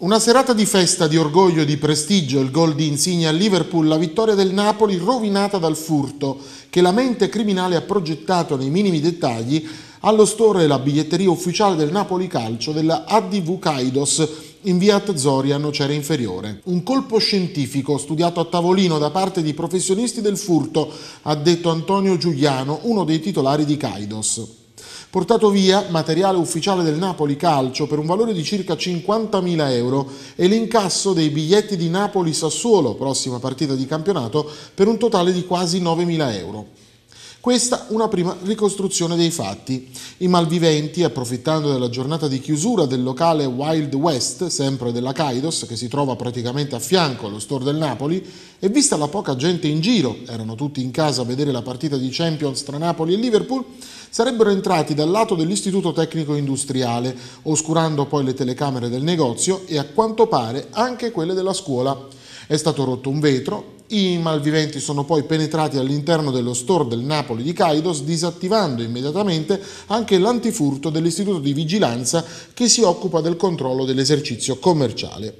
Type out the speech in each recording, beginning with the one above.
Una serata di festa, di orgoglio, e di prestigio, il gol di Insigne a Liverpool, la vittoria del Napoli rovinata dal furto che la mente criminale ha progettato nei minimi dettagli allo store e la biglietteria ufficiale del Napoli Calcio della ADV Kaidos in via a Nocera Inferiore. Un colpo scientifico studiato a tavolino da parte di professionisti del furto, ha detto Antonio Giuliano, uno dei titolari di Kaidos portato via materiale ufficiale del Napoli Calcio per un valore di circa 50.000 euro e l'incasso dei biglietti di Napoli-Sassuolo, prossima partita di campionato, per un totale di quasi 9.000 euro. Questa una prima ricostruzione dei fatti. I malviventi, approfittando della giornata di chiusura del locale Wild West, sempre della Kaidos, che si trova praticamente a fianco allo store del Napoli, e vista la poca gente in giro, erano tutti in casa a vedere la partita di Champions tra Napoli e Liverpool, sarebbero entrati dal lato dell'Istituto Tecnico Industriale, oscurando poi le telecamere del negozio e a quanto pare anche quelle della scuola. È stato rotto un vetro, i malviventi sono poi penetrati all'interno dello store del Napoli di Kaidos, disattivando immediatamente anche l'antifurto dell'istituto di vigilanza che si occupa del controllo dell'esercizio commerciale.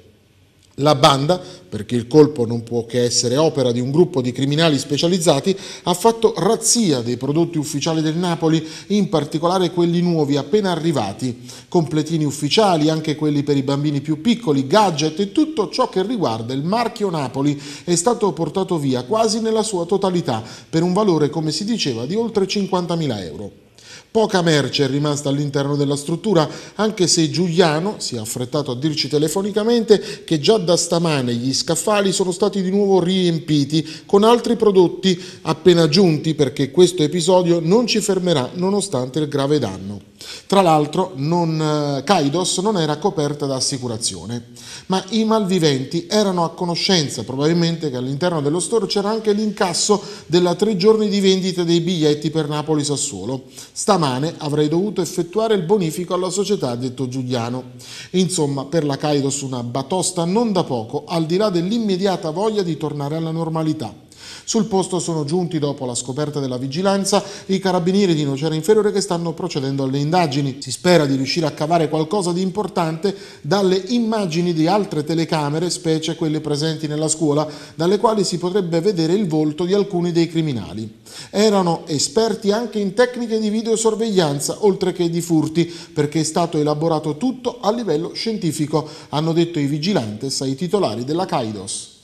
La banda, perché il colpo non può che essere opera di un gruppo di criminali specializzati, ha fatto razzia dei prodotti ufficiali del Napoli, in particolare quelli nuovi appena arrivati, completini ufficiali, anche quelli per i bambini più piccoli, gadget e tutto ciò che riguarda il marchio Napoli è stato portato via quasi nella sua totalità per un valore, come si diceva, di oltre 50.000 euro. Poca merce è rimasta all'interno della struttura, anche se Giuliano si è affrettato a dirci telefonicamente che già da stamane gli scaffali sono stati di nuovo riempiti con altri prodotti appena giunti perché questo episodio non ci fermerà nonostante il grave danno. Tra l'altro non, eh, Kaidos non era coperta da assicurazione, ma i malviventi erano a conoscenza probabilmente che all'interno dello store c'era anche l'incasso della tre giorni di vendita dei biglietti per Napoli-Sassuolo. Stamane avrei dovuto effettuare il bonifico alla società, ha detto Giuliano. Insomma, per la Kaidos una batosta non da poco, al di là dell'immediata voglia di tornare alla normalità. Sul posto sono giunti, dopo la scoperta della vigilanza, i carabinieri di Nocera Inferiore che stanno procedendo alle indagini. Si spera di riuscire a cavare qualcosa di importante dalle immagini di altre telecamere, specie quelle presenti nella scuola, dalle quali si potrebbe vedere il volto di alcuni dei criminali. Erano esperti anche in tecniche di videosorveglianza, oltre che di furti, perché è stato elaborato tutto a livello scientifico, hanno detto i vigilantes ai titolari della Kaidos.